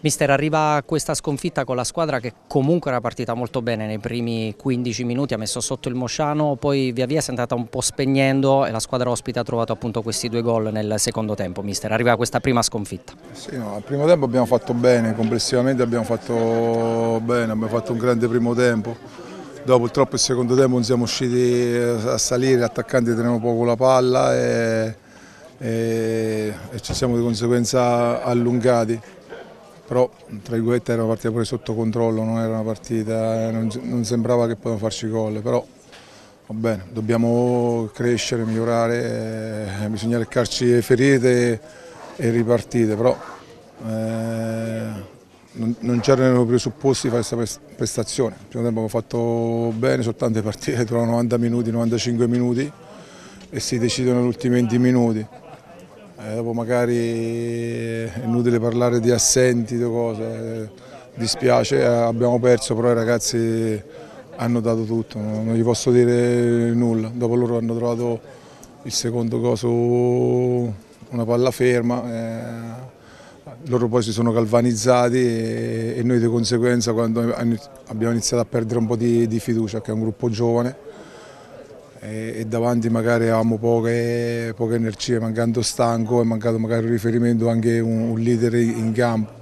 Mister, arriva questa sconfitta con la squadra che comunque era partita molto bene nei primi 15 minuti, ha messo sotto il Mosciano, poi via via si è andata un po' spegnendo e la squadra ospite ha trovato appunto questi due gol nel secondo tempo. Mister, arriva questa prima sconfitta. Sì, no, al primo tempo abbiamo fatto bene, complessivamente abbiamo fatto bene, abbiamo fatto un grande primo tempo. Dopo purtroppo il secondo tempo non siamo riusciti a salire, attaccanti tenevano poco la palla e, e, e ci siamo di conseguenza allungati però tra virgolette era una partita pure sotto controllo, non era una partita, eh, non, non sembrava che potevano farci gol, però va bene, dobbiamo crescere, migliorare, eh, bisogna leccarci le ferite e ripartite, però eh, non, c'erano i presupposti di fare questa prestazione. Il primo tempo abbiamo fatto bene, soltanto le partite durano 90 minuti, 95 minuti e si decidono negli ultimi 20 minuti eh, dopo magari è inutile parlare di assenti, di cose, dispiace, eh, abbiamo perso però i ragazzi hanno dato tutto, non gli posso dire nulla, dopo loro hanno trovato il secondo coso, una palla ferma, eh, loro poi si sono galvanizzati e, e, noi di conseguenza quando abbiamo iniziato a perdere un po' di, di fiducia, che è un gruppo giovane, e, davanti magari avevamo poche, poche, energie, mancando stanco e mancato magari un riferimento anche un, un leader in campo.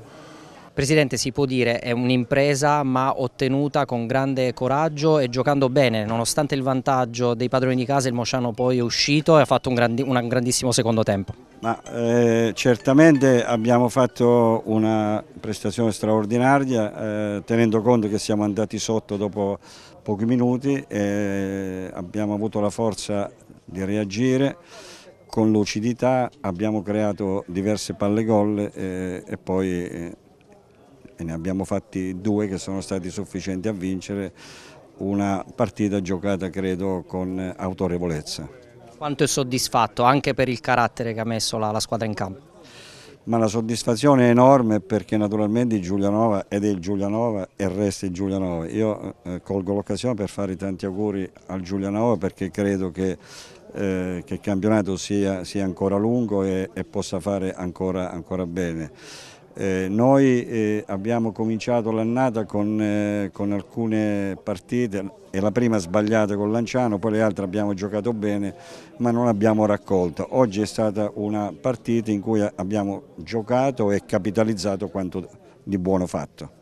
Presidente, si può dire è un'impresa ma ottenuta con grande coraggio e giocando bene, nonostante il vantaggio dei padroni di casa il Mosciano poi è uscito e ha fatto un, grandi, un grandissimo secondo tempo. Ma eh, certamente abbiamo fatto una prestazione straordinaria eh, tenendo conto che siamo andati sotto dopo pochi minuti e abbiamo avuto la forza di reagire con lucidità, abbiamo creato diverse palle gol eh, e poi eh, ne abbiamo fatti due che sono stati sufficienti a vincere una partita giocata credo con autorevolezza. Quanto è soddisfatto anche per il carattere che ha messo la, la squadra in campo? Ma la soddisfazione è enorme perché naturalmente Giulianova ed è il Giulianova e resta il Giulianova. Io eh, colgo l'occasione per fare i tanti auguri al Giulianova perché credo che eh, che il campionato sia, sia ancora lungo e, e possa fare ancora, ancora bene. Eh, noi eh, abbiamo cominciato l'annata con, eh, con, alcune partite e la prima sbagliata con Lanciano, poi le altre abbiamo giocato bene ma non abbiamo raccolto. Oggi è stata una partita in cui abbiamo giocato e capitalizzato quanto di buono fatto.